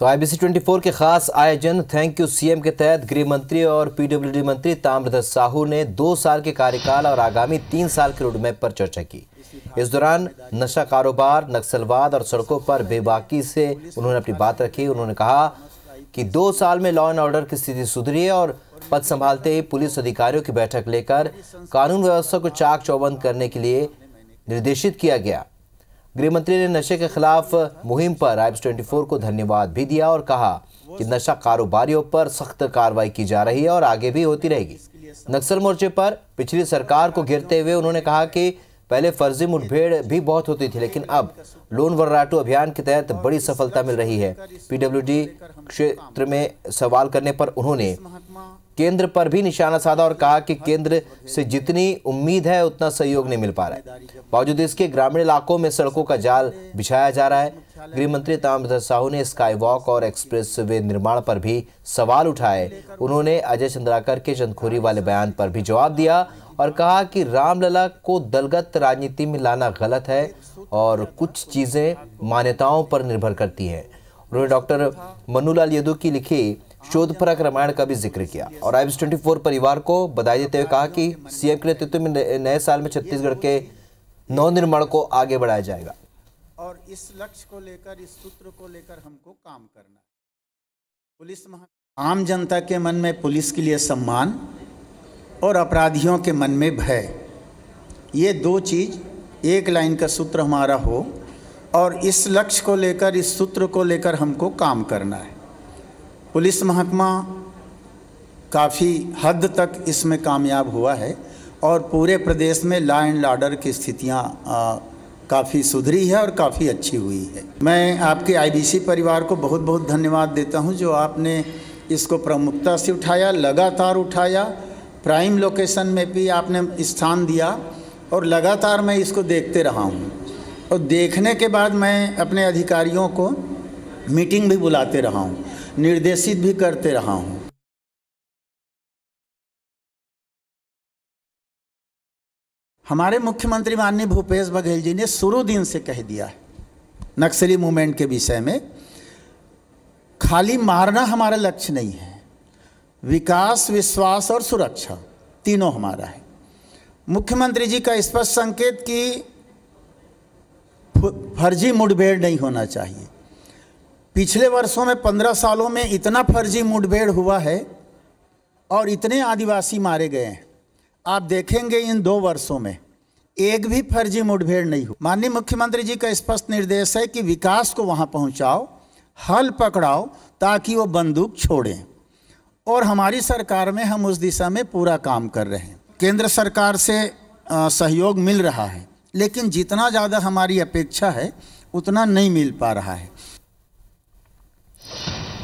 तो आईबीसी 24 के खास आयोजन थैंक यू सीएम के तहत गृह मंत्री और पीडब्ल्यूडी मंत्री ताम्रध्वज साहू ने दो साल के कार्यकाल और आगामी तीन साल के रोडमैप पर चर्चा की इस दौरान नशा कारोबार नक्सलवाद और सड़कों पर बेबाकी से उन्होंने अपनी बात रखी उन्होंने कहा कि दो साल में लॉ एंड ऑर्डर की स्थिति सुधरी है और पद संभालते ही पुलिस अधिकारियों की बैठक लेकर कानून व्यवस्था को चाक चौबंद करने के लिए निर्देशित किया गया गृह मंत्री ने नशे के खिलाफ मुहिम पर आइब्स 24 को धन्यवाद भी दिया और कहा कि नशा कारोबारियों पर सख्त कार्रवाई की जा रही है और आगे भी होती रहेगी नक्सल मोर्चे पर पिछली सरकार को घेरते हुए उन्होंने कहा कि पहले फर्जी मुठभेड़ भी बहुत होती थी लेकिन अब लोन वर्राटू अभियान के तहत बड़ी सफलता मिल रही है पीडब्ल्यूडी क्षेत्र में सवाल करने पर उन्होंने केंद्र पर भी निशाना साधा और कहा कि केंद्र से जितनी उम्मीद है उतना सहयोग नहीं मिल पा रहा है बावजूद इसके ग्रामीण इलाकों में सड़कों का जाल बिछाया जा रहा है गृह मंत्री ताम्रध्वज साहू ने स्काई वॉक और एक्सप्रेस वे निर्माण पर भी सवाल उठाए उन्होंने अजय चंद्राकर के चंदखोरी वाले बयान पर भी जवाब दिया और कहा कि रामलला को दलगत राजनीति में लाना गलत है और कुछ चीज़ें मान्यताओं पर निर्भर करती हैं उन्होंने डॉक्टर मनुलाल यदू की लिखी शोध पर आक्रमण का भी जिक्र किया और आई ट्वेंटी फोर परिवार को बधाई देते हुए कहा कि सीएम के नेतृत्व में नए साल में छत्तीसगढ़ के नवनिर्माण को आगे बढ़ाया जाएगा और इस लक्ष्य को लेकर इस सूत्र को लेकर हमको काम करना पुलिस आम जनता के मन में पुलिस के लिए सम्मान और अपराधियों के मन में भय ये दो चीज़ एक लाइन का सूत्र हमारा हो और इस लक्ष्य को लेकर इस सूत्र को लेकर हमको काम करना है पुलिस महकमा काफ़ी हद तक इसमें कामयाब हुआ है और पूरे प्रदेश में लॉ एंड ऑर्डर की स्थितियाँ काफ़ी सुधरी है और काफ़ी अच्छी हुई है मैं आपके आईबीसी परिवार को बहुत बहुत धन्यवाद देता हूँ जो आपने इसको प्रमुखता से उठाया लगातार उठाया प्राइम लोकेशन में भी आपने स्थान दिया और लगातार मैं इसको देखते रहा हूँ और देखने के बाद मैं अपने अधिकारियों को मीटिंग भी बुलाते रहा हूँ निर्देशित भी करते रहा हूँ हमारे मुख्यमंत्री माननीय भूपेश बघेल जी ने शुरू दिन से कह दिया है नक्सली मूवमेंट के विषय में खाली मारना हमारा लक्ष्य नहीं है विकास विश्वास और सुरक्षा तीनों हमारा है मुख्यमंत्री जी का स्पष्ट संकेत कि फर्जी मुठभेड़ नहीं होना चाहिए पिछले वर्षों में पंद्रह सालों में इतना फर्जी मुठभेड़ हुआ है और इतने आदिवासी मारे गए हैं आप देखेंगे इन दो वर्षों में एक भी फर्जी मुठभेड़ नहीं हुई माननीय मुख्यमंत्री जी का स्पष्ट निर्देश है कि विकास को वहाँ पहुँचाओ हल पकड़ाओ ताकि वो बंदूक छोड़ें और हमारी सरकार में हम उस दिशा में पूरा काम कर रहे हैं केंद्र सरकार से आ, सहयोग मिल रहा है लेकिन जितना ज़्यादा हमारी अपेक्षा है उतना नहीं मिल पा रहा है